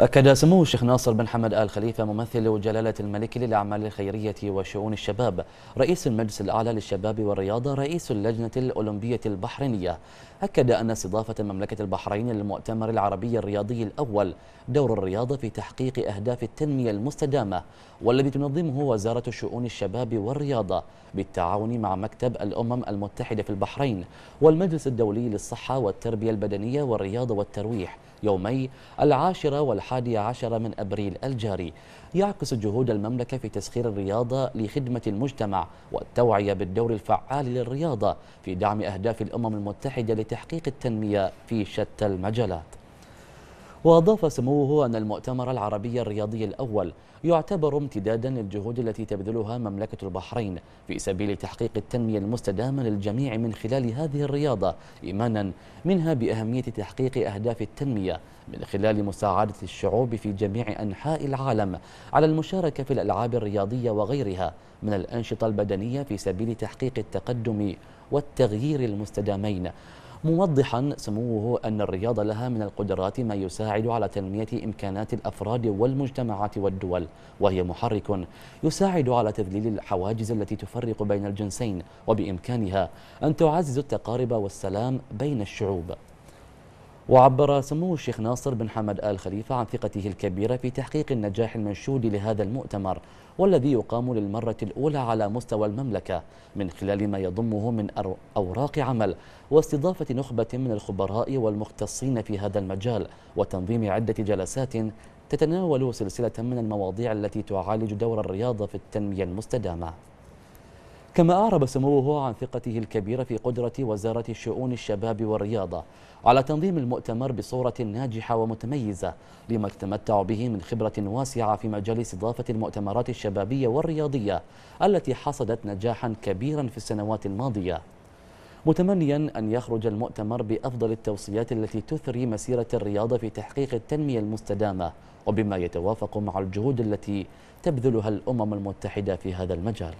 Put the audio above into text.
أكد سمو الشيخ ناصر بن حمد آل خليفة ممثل جلالة الملك للأعمال الخيرية وشؤون الشباب رئيس المجلس الأعلى للشباب والرياضة رئيس اللجنة الأولمبية البحرينية أكد أن استضافة مملكة البحرين للمؤتمر العربي الرياضي الأول دور الرياضة في تحقيق أهداف التنمية المستدامة والذي تنظمه وزارة شؤون الشباب والرياضة بالتعاون مع مكتب الأمم المتحدة في البحرين والمجلس الدولي للصحة والتربية البدنية والرياضة والترويح يومي العاشرة والحالة الحادي عشر من أبريل الجاري يعكس جهود المملكة في تسخير الرياضة لخدمة المجتمع والتوعية بالدور الفعال للرياضة في دعم أهداف الأمم المتحدة لتحقيق التنمية في شتى المجالات وأضاف سموه أن المؤتمر العربي الرياضي الأول يعتبر امتدادا للجهود التي تبذلها مملكة البحرين في سبيل تحقيق التنمية المستدامة للجميع من خلال هذه الرياضة إيمانا منها بأهمية تحقيق أهداف التنمية من خلال مساعدة الشعوب في جميع أنحاء العالم على المشاركة في الألعاب الرياضية وغيرها من الأنشطة البدنية في سبيل تحقيق التقدم والتغيير المستدامين موضحا سموه أن الرياضة لها من القدرات ما يساعد على تنمية إمكانات الأفراد والمجتمعات والدول وهي محرك يساعد على تذليل الحواجز التي تفرق بين الجنسين وبإمكانها أن تعزز التقارب والسلام بين الشعوب وعبر سمو الشيخ ناصر بن حمد آل خليفة عن ثقته الكبيرة في تحقيق النجاح المنشود لهذا المؤتمر والذي يقام للمرة الأولى على مستوى المملكة من خلال ما يضمه من أوراق عمل واستضافة نخبة من الخبراء والمختصين في هذا المجال وتنظيم عدة جلسات تتناول سلسلة من المواضيع التي تعالج دور الرياضة في التنمية المستدامة كما أعرب سموه عن ثقته الكبيرة في قدرة وزارة شؤون الشباب والرياضة على تنظيم المؤتمر بصورة ناجحة ومتميزة لما تتمتع به من خبرة واسعة في مجال استضافة المؤتمرات الشبابية والرياضية التي حصدت نجاحا كبيرا في السنوات الماضية متمنيا أن يخرج المؤتمر بأفضل التوصيات التي تثري مسيرة الرياضة في تحقيق التنمية المستدامة وبما يتوافق مع الجهود التي تبذلها الأمم المتحدة في هذا المجال